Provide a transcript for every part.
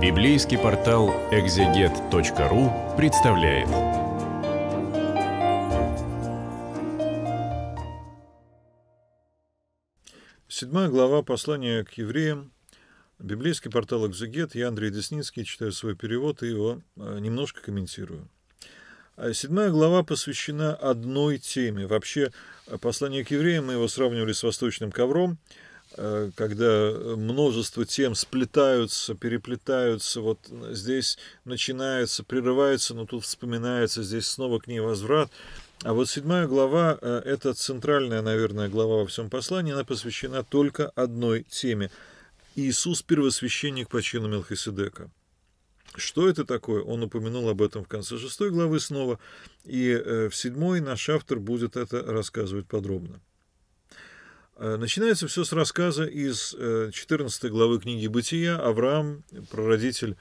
Библейский портал экзегет.ру представляет. Седьмая глава послания к евреям. Библейский портал «Экзегет». Я Андрей Десницкий, читаю свой перевод и его э, немножко комментирую. А седьмая глава посвящена одной теме. Вообще, э, послание к евреям, мы его сравнивали с восточным ковром – Э, когда э, множество тем сплетаются, переплетаются, вот э, здесь начинается, прерывается, но тут вспоминается, здесь снова к ней возврат. А вот седьмая глава, это центральная, наверное, глава во всем послании, она посвящена только одной теме. Иисус – первосвященник по чину Мелхиседека. Что это такое? Он упомянул об этом в конце шестой главы снова, и в седьмой наш автор будет это рассказывать подробно. Э, начинается все с рассказа из 14 э, главы книги «Бытия». Авраам, прародитель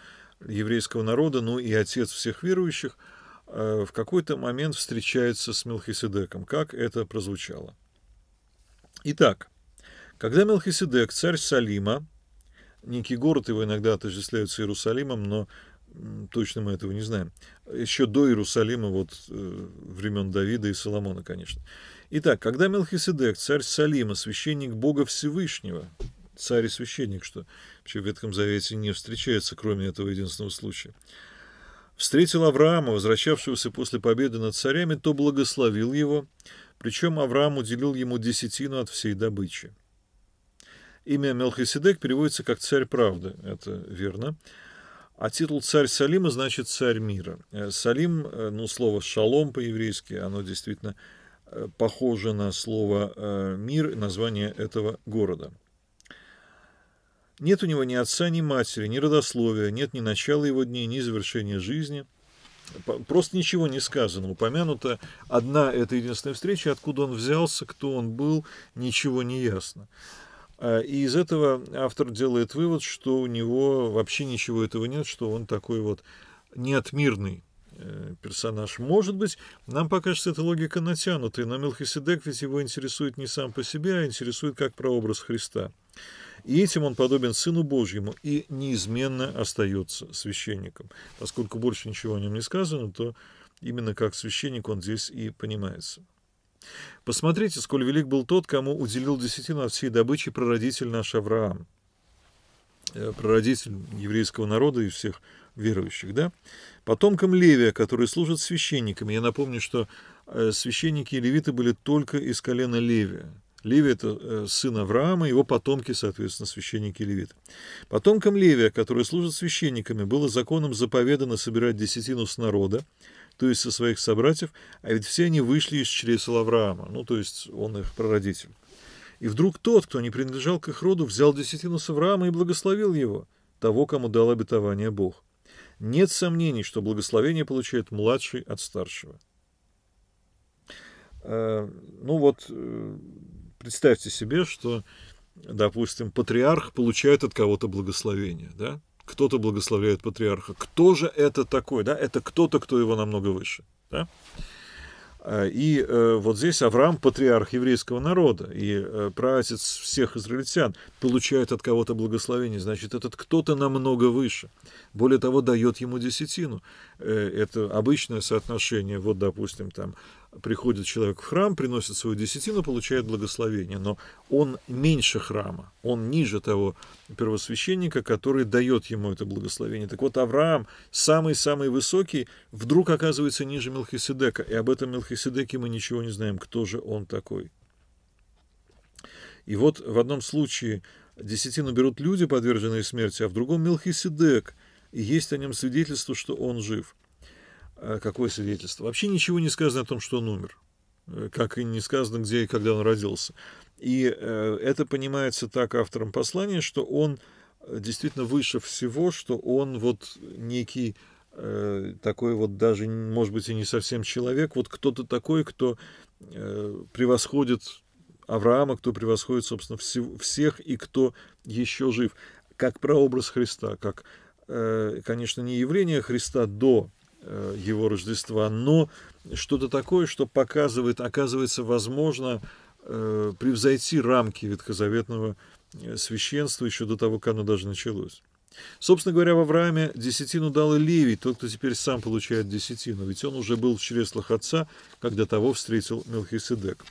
еврейского народа, ну и отец всех верующих, э, в какой-то момент встречается с Мелхиседеком. Как это прозвучало? Итак, когда Мелхиседек, царь Салима, некий город его иногда отождествляют с Иерусалимом, но точно мы этого не знаем, еще до Иерусалима, вот времен Давида и Соломона, конечно – Итак, когда Мелхиседек, царь Салима, священник Бога Всевышнего, царь и священник, что вообще в Ветхом Завете не встречается, кроме этого единственного случая, встретил Авраама, возвращавшегося после победы над царями, то благословил его, причем Авраам уделил ему десятину от всей добычи. Имя Мелхиседек переводится как «царь правды», это верно, а титул «царь Салима» значит «царь мира». Э, Салим, э, ну, слово «шалом» по-еврейски, оно действительно Э, похоже на слово э, «мир» название этого города. Нет у него ни отца, ни матери, ни родословия, нет ни начала его дней, ни завершения жизни. Просто ничего не сказано. Упомянута одна эта единственная встреча, откуда он взялся, кто он был, ничего не ясно. Э, и из этого автор делает вывод, что у него вообще ничего этого нет, что он такой вот неотмирный. Э, персонаж. Может быть, нам покажется эта логика натянутой, но Мелхиседек ведь его интересует не сам по себе, а интересует как прообраз Христа. И этим он подобен Сыну Божьему и неизменно остается священником. Поскольку больше ничего о нем не сказано, то именно как священник он здесь и понимается. Посмотрите, сколь велик был тот, кому уделил десятину от всей добычи прародитель наш Авраам. Э, прародитель еврейского народа и всех верующих, да, потомкам Левия, которые служат священниками. Я напомню, что э, священники и левиты были только из колена Левия. Леви – это э, сын Авраама, его потомки, соответственно, священники и левиты. Потомкам Левия, которые служат священниками, было законом заповедано собирать десятину с народа, то есть со своих собратьев, а ведь все они вышли из чресла Авраама, ну, то есть он их прародитель. И вдруг тот, кто не принадлежал к их роду, взял десятину с Авраама и благословил его, того, кому дал обетование Бог нет сомнений, что благословение получает младший от старшего. Э, ну вот, э, представьте себе, что, допустим, патриарх получает от кого-то благословение, да? Кто-то благословляет патриарха. Кто же это такой, да? Это кто-то, кто его намного выше, да? Э, и э, вот здесь Авраам, патриарх еврейского народа и э, праотец всех израильтян, получает от кого-то благословение. Значит, этот кто-то намного выше. Более того, дает ему десятину. Это обычное соотношение, вот, допустим, там приходит человек в храм, приносит свою десятину, получает благословение, но он меньше храма, он ниже того первосвященника, который дает ему это благословение. Так вот, Авраам, самый-самый высокий, вдруг оказывается ниже Мелхиседека, и об этом Мелхиседеке мы ничего не знаем, кто же он такой. И вот в одном случае десятину берут люди, подверженные смерти, а в другом Мелхиседек, и есть о нем свидетельство, что он жив – Э, какое свидетельство. Вообще ничего не сказано о том, что он умер, э, как и не сказано, где и когда он родился. И э, это понимается так автором послания, что он действительно выше всего, что он вот некий такой вот даже, может быть, и не совсем человек, вот кто-то такой, кто превосходит Авраама, кто превосходит, собственно, всех и кто еще жив, как прообраз Христа, как, конечно, не явление Христа до Э, его Рождества, но что-то такое, что показывает, оказывается, возможно э, превзойти рамки ветхозаветного э, священства еще до того, как оно даже началось. Собственно говоря, в Аврааме десятину дал и Левий, тот, кто теперь сам получает десятину, ведь он уже был в чреслах отца, когда того встретил Мелхиседек.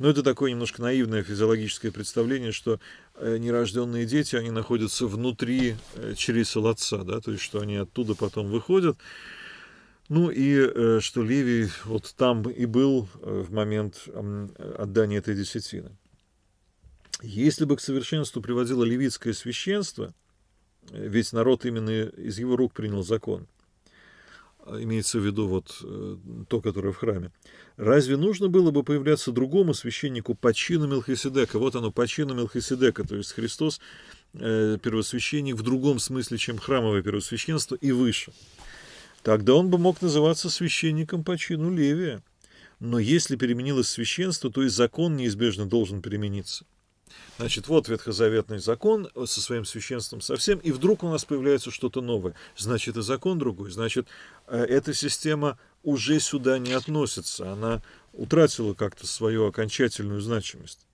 Но это такое немножко наивное физиологическое представление, что нерожденные дети, они находятся внутри чресел отца, да, то есть что они оттуда потом выходят. Ну и э, что Леви вот там и был э, в момент отдания этой десятины. Если бы к совершенству приводило левитское священство, э, ведь народ именно из его рук принял закон, а, имеется в виду вот то, которое в храме, разве нужно было бы появляться другому священнику по чину Мелхиседека? Вот оно, по чину Мелхиседека, то есть Христос первосвященник в другом смысле, чем храмовое первосвященство и выше. Тогда он бы мог называться священником по чину Левия. Но если переменилось священство, то и закон неизбежно должен перемениться. Значит, вот ветхозаветный закон э, со своим священством совсем, и вдруг у нас появляется что-то новое. Значит, и закон другой. Значит, э, эта система уже сюда не относится. Она утратила как-то свою окончательную значимость.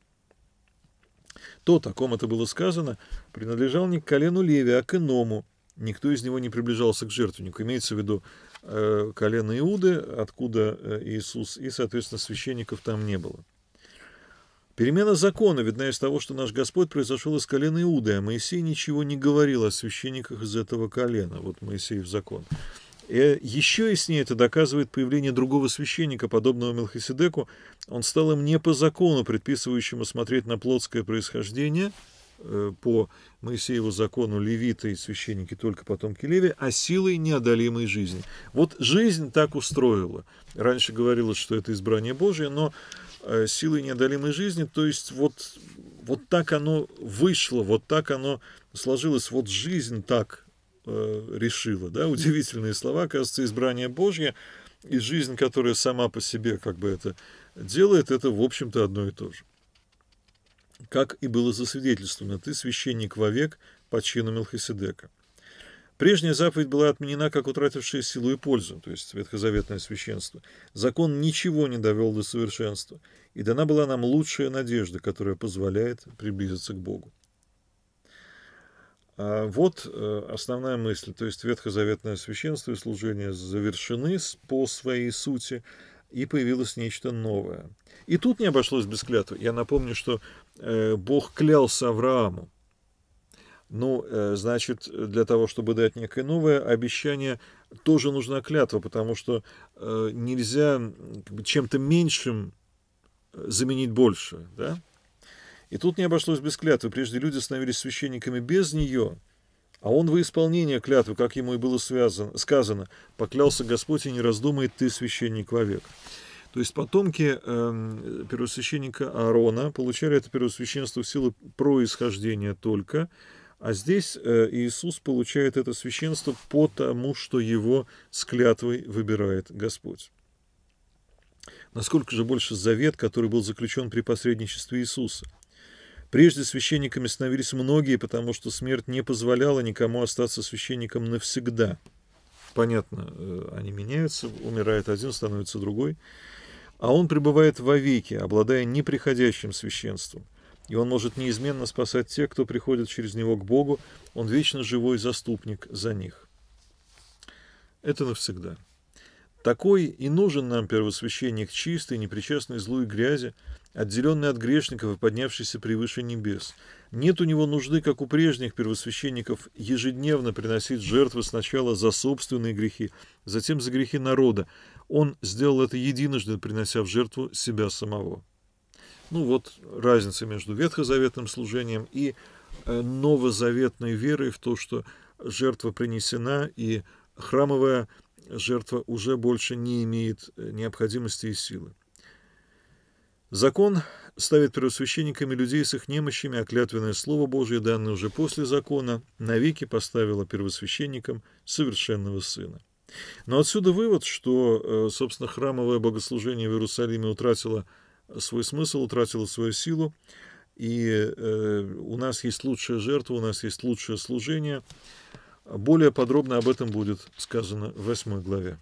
То, о ком это было сказано, принадлежал не к колену Леви, а к иному, никто из него не приближался к жертвеннику. Имеется в виду э, колено Иуды, откуда э, Иисус, и, соответственно, священников там не было. Перемена закона видна из того, что наш Господь произошел из колена Иуды, а Моисей ничего не говорил о священниках из этого колена. Вот Моисей в закон. И э, еще яснее это доказывает появление другого священника, подобного Мелхиседеку. Он стал им не по закону, предписывающему смотреть на плотское происхождение – Э, по Моисееву закону левиты и священники только потомки Леви, а силой неодолимой жизни. Вот жизнь так устроила. Раньше говорилось, что это избрание Божие, но э, силой неодолимой жизни, то есть вот, вот так оно вышло, вот так оно сложилось, вот жизнь так э, решила. Да? Удивительные слова, кажется, избрание Божье и жизнь, которая сама по себе как бы это делает, это, в общем-то, одно и то же как и было засвидетельствовано, ты священник вовек по чину Мелхиседека. Прежняя заповедь была отменена как утратившая силу и пользу, то есть ветхозаветное священство. Закон ничего не довел до совершенства, и дана была нам лучшая надежда, которая позволяет приблизиться к Богу. А вот э, основная мысль, то есть ветхозаветное священство и служение завершены по своей сути, и появилось нечто новое. И тут не обошлось без клятвы. Я напомню, что Э, Бог клялся Аврааму. Ну, э, значит, для того, чтобы дать некое новое обещание, тоже нужна клятва, потому что э, нельзя чем-то меньшим заменить больше, да? И тут не обошлось без клятвы. Прежде люди становились священниками без нее, а он во исполнение клятвы, как ему и было связано, сказано, поклялся Господь и не раздумает ты, священник, вовек. То есть потомки э, первосвященника Аарона получали это первосвященство в силу происхождения только, а здесь э, Иисус получает это священство потому, что его склятвой выбирает Господь. Насколько же больше завет, который был заключен при посредничестве Иисуса? Прежде священниками становились многие, потому что смерть не позволяла никому остаться священником навсегда. Понятно, э, они меняются, умирает один, становится другой а он пребывает вовеки, обладая неприходящим священством. И он может неизменно спасать тех, кто приходит через него к Богу, он вечно живой заступник за них. Это навсегда. Такой и нужен нам первосвященник чистый, непричастный злу и грязи, отделенный от грешников и поднявшийся превыше небес. Нет у него нужды, как у прежних первосвященников, ежедневно приносить жертвы сначала за собственные грехи, затем за грехи народа. Он сделал это единожды, принося в жертву себя самого. Ну вот разница между ветхозаветным служением и э, новозаветной верой в то, что жертва принесена и храмовая жертва уже больше не имеет э, необходимости и силы. Закон ставит первосвященниками людей с их немощами, а клятвенное слово Божие, данное уже после закона, навеки поставило первосвященникам совершенного сына. Но отсюда вывод, что, э, собственно, храмовое богослужение в Иерусалиме утратило свой смысл, утратило свою силу, и э, у нас есть лучшая жертва, у нас есть лучшее служение. Более подробно об этом будет сказано в 8 главе.